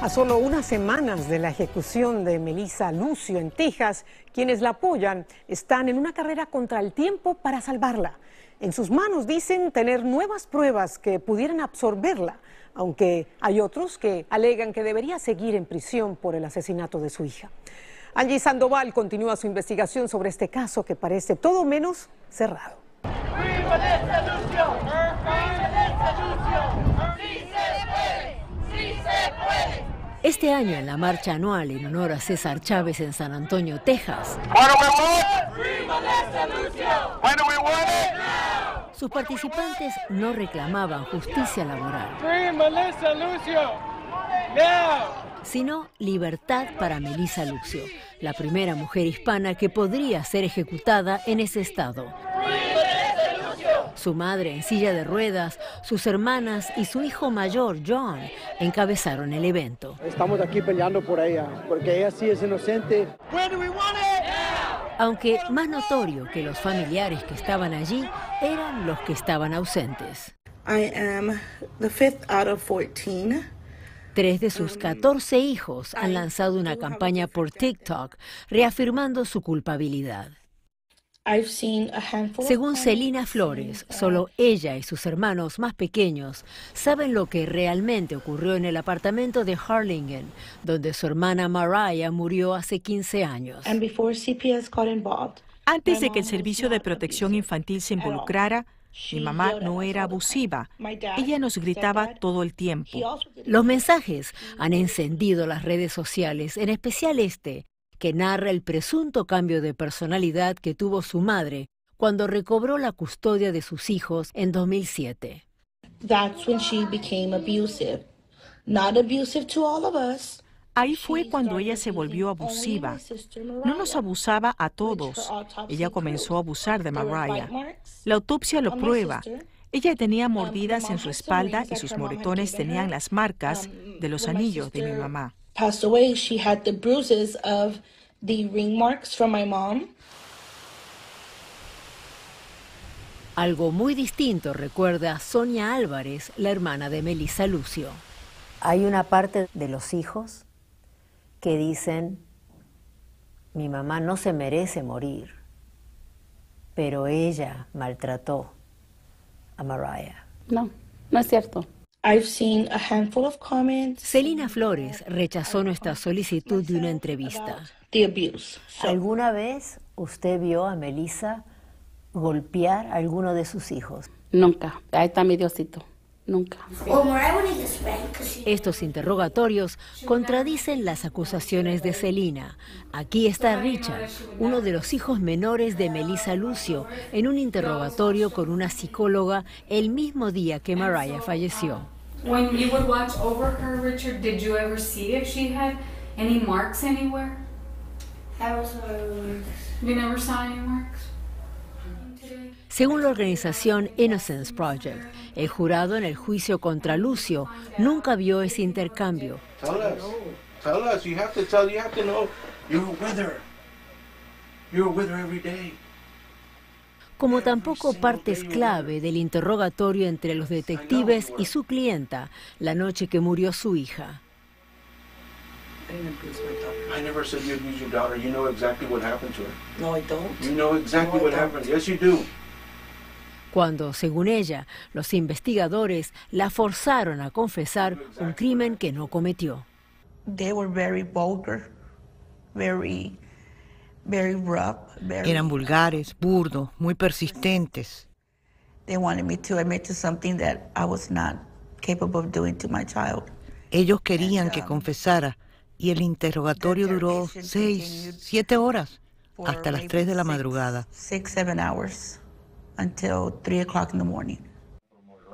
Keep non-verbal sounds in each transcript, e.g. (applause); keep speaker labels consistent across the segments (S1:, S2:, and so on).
S1: A solo unas semanas de la ejecución de Melissa Lucio en Texas, quienes la apoyan están en una carrera contra el tiempo para salvarla. En sus manos dicen tener nuevas pruebas que pudieran absorberla, aunque hay otros que alegan que debería seguir en prisión por el asesinato de su hija. Angie Sandoval continúa su investigación sobre este caso que parece todo menos cerrado. Este año en la marcha anual en honor a César Chávez en San Antonio, Texas. Sus participantes no reclamaban justicia laboral. Sino libertad para Melissa Lucio, la primera mujer hispana que podría ser ejecutada en ese estado. Su madre en silla de ruedas, sus hermanas y su hijo mayor, John, encabezaron el evento.
S2: Estamos aquí peleando por ella, porque ella sí es inocente.
S1: Aunque más notorio que los familiares que estaban allí eran los que estaban ausentes. Tres de sus 14 hijos han lanzado una campaña por TikTok reafirmando su culpabilidad. Según Celina Flores, solo ella y sus hermanos más pequeños saben lo que realmente ocurrió en el apartamento de Harlingen, donde su hermana Mariah murió hace 15 años. Antes
S2: de que el Servicio de Protección Infantil se involucrara, mi mamá no era abusiva. Ella nos gritaba todo el tiempo. Los mensajes
S1: han encendido las redes sociales, en especial este, que narra el presunto cambio de personalidad que tuvo su madre cuando recobró la custodia de sus hijos en
S2: 2007. Ahí fue cuando ella se volvió abusiva. No nos abusaba a todos. Ella comenzó a abusar de Mariah. La autopsia lo prueba. Ella tenía um, mordidas en su espalda y sus moretones tenían las marcas um, de los anillos de mi mamá she had the bruises of the ring marks from my mom.
S1: Algo muy distinto recuerda Sonia Álvarez, la hermana de Melissa Lucio. Hay una parte de los hijos que dicen, mi mamá no se merece morir, pero ella maltrató a Mariah. No, no es cierto. I've seen a handful comments. Celina Flores rechazó nuestra solicitud de una entrevista. ¿Alguna vez usted vio a Melissa golpear a alguno de sus hijos? Nunca. Ahí está mi Diosito. Estos interrogatorios contradicen las acusaciones de Celina. Aquí está Richard, uno de los hijos menores de Melissa Lucio, en un interrogatorio con una psicóloga el mismo día que Mariah falleció. marks según la organización Innocence Project, el jurado en el juicio contra Lucio nunca vio ese intercambio. Como tampoco partes clave del interrogatorio entre los detectives y su clienta la noche que murió su hija.
S2: I never said you'd use your daughter. You know exactly what happened to her. No, I don't. You know exactly no, what happened. Yes, you do
S1: cuando, según ella, los investigadores la forzaron a confesar un crimen que no cometió.
S2: Eran vulgares, burdos, muy persistentes. Ellos querían que um, confesara y el interrogatorio duró seis, siete horas, hasta las tres de la madrugada.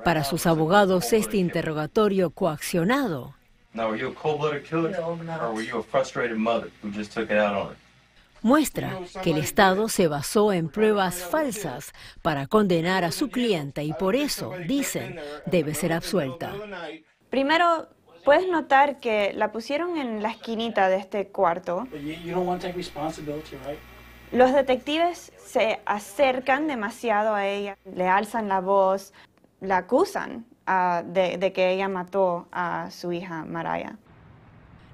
S1: Para sus abogados, este interrogatorio coaccionado muestra que el Estado se basó en pruebas falsas para condenar a su clienta y por eso, dicen, debe ser absuelta.
S2: Primero, puedes notar que la pusieron en la esquinita de este cuarto. Los detectives se acercan demasiado a ella, le alzan la voz, la acusan ah, de, que ella mató a su hija Maraya.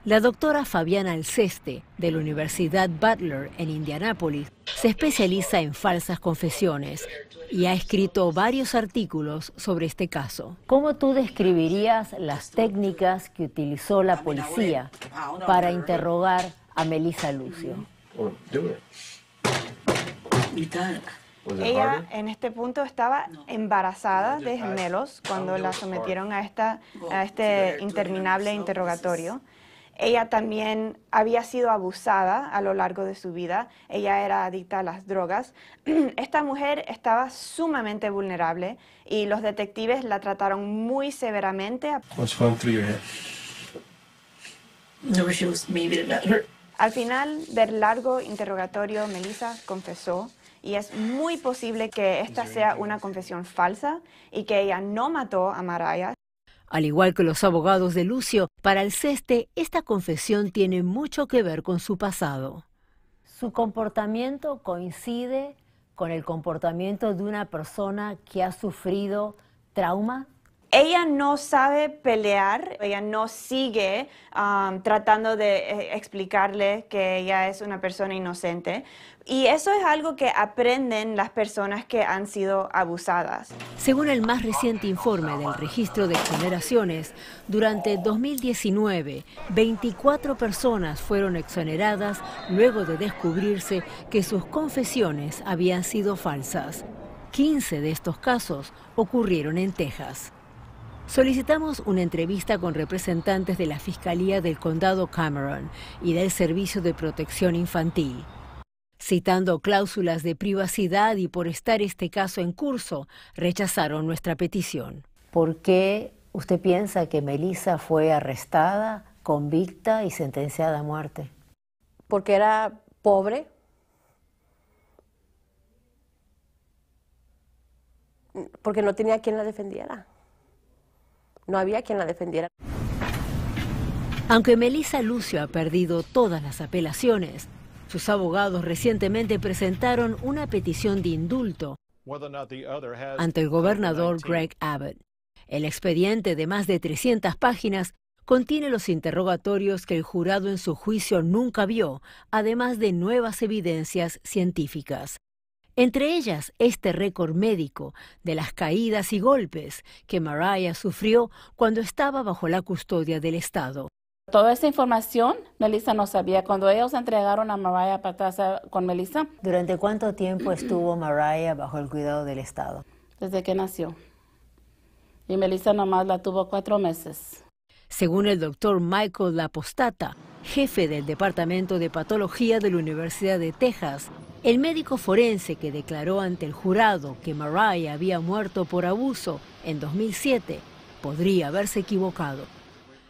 S1: La doctora Fabiana Alceste, de la Universidad Butler en Indianápolis, se especializa en falsas confesiones y ha escrito varios artículos sobre este caso. ¿Cómo tú describirías las técnicas que utilizó la policía para interrogar a Melissa Lucio?
S2: Ella en este punto estaba embarazada de gemelos cuando la sometieron a, esta, a este interminable interrogatorio. Ella también había sido abusada a lo largo de su vida. Ella era adicta a las drogas. (clears throat) Esta mujer estaba sumamente vulnerable y los detectives la trataron muy severamente. Al final del largo interrogatorio, Melissa confesó y es muy posible que esta sea una confesión falsa y que ella no mató a Maraya.
S1: Al igual que los abogados de Lucio, para el ceste esta confesión tiene mucho que ver con su pasado. Su comportamiento coincide con el comportamiento de una persona que ha sufrido
S2: trauma ella no sabe pelear, ella no sigue um, tratando de eh, explicarle que ella es una persona inocente. Y eso es algo que aprenden las personas que han sido abusadas.
S1: Según el más reciente informe del registro de exoneraciones, durante 2019, 24 personas fueron exoneradas luego de descubrirse que sus confesiones habían sido falsas. 15 de estos casos ocurrieron en Texas. Solicitamos una entrevista con representantes de la Fiscalía del Condado Cameron y del Servicio de Protección Infantil. Citando cláusulas de privacidad y por estar este caso en curso, rechazaron nuestra petición. ¿Por qué usted piensa que Melissa fue arrestada, convicta y sentenciada a muerte? Porque era pobre, porque no tenía quien la defendiera no había quien la defendiera. Aunque Melissa Lucio ha perdido todas las apelaciones, sus abogados recientemente presentaron una petición de indulto ante el gobernador Greg Abbott. El expediente de más de 300 páginas contiene los interrogatorios que el jurado en su juicio nunca vio, además de nuevas evidencias científicas. Entre ellas, este récord médico de las caídas y golpes que Mariah sufrió cuando estaba bajo la custodia del Estado. Toda esa información Melissa no sabía. Cuando ellos entregaron a Mariah con Melissa. ¿Durante cuánto tiempo estuvo Mariah bajo el cuidado del Estado? Desde que nació. Y Melissa nomás la tuvo cuatro meses. Según el doctor Michael Lapostata, jefe del Departamento de Patología de la Universidad de Texas, el médico forense que declaró ante el jurado que Mariah había muerto por abuso en 2007 podría haberse equivocado.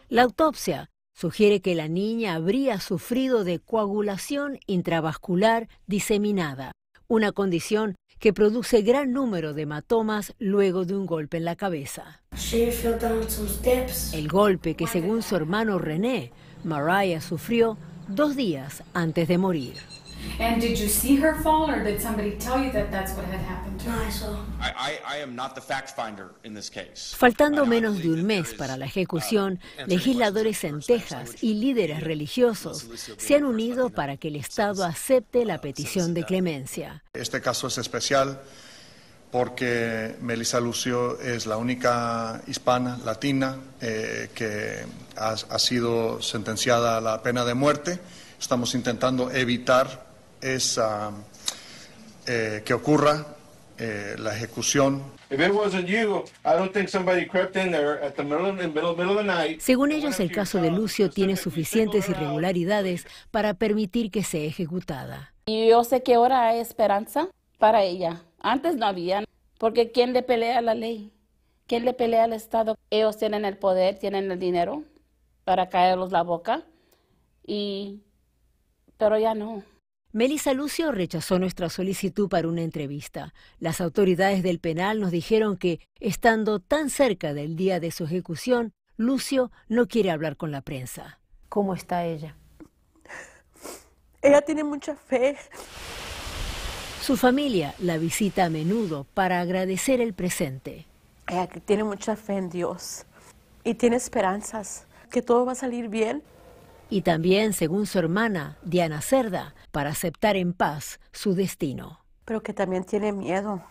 S1: La autopsia sugiere que la niña habría sufrido de coagulación intravascular diseminada, una condición que produce gran número de hematomas luego de un golpe en la cabeza. El golpe que según su hermano René, Mariah sufrió dos días antes de morir.
S2: And did you see her fall, or did somebody tell you that that's what had happened
S1: Faltando menos de un mes para la uh, ejecución, legisladores en Texas y líderes religiosos se han unido para que el Estado acepte la petición de clemencia.
S2: Este caso es especial porque Melissa Lucio
S1: es la única hispana, latina, eh, que ha, ha sido
S2: sentenciada a la pena de muerte. Estamos intentando evitar es eh, que ocurra eh, la ejecución. Según
S1: ellos, el caso de Lucio tiene suficientes irregularidades para permitir que sea ejecutada. Yo sé que ahora hay esperanza para ella. Antes no había, porque ¿quién le pelea a la ley? ¿Quién le pelea al Estado? Ellos tienen el poder, tienen el dinero
S2: para caerlos la
S1: boca, y... pero ya no. Melissa Lucio rechazó nuestra solicitud para una entrevista. Las autoridades del penal nos dijeron que, estando tan cerca del día de su ejecución, Lucio no quiere hablar con la prensa. ¿Cómo está ella? Ella tiene mucha fe. Su familia la visita a menudo para agradecer el presente. Ella tiene mucha fe en Dios y tiene esperanzas que todo va a salir bien y también, según su hermana, Diana Cerda, para aceptar en paz su destino. Pero que también tiene miedo,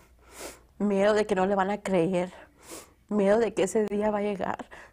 S1: miedo de que no le van a creer, miedo de que ese día va a llegar,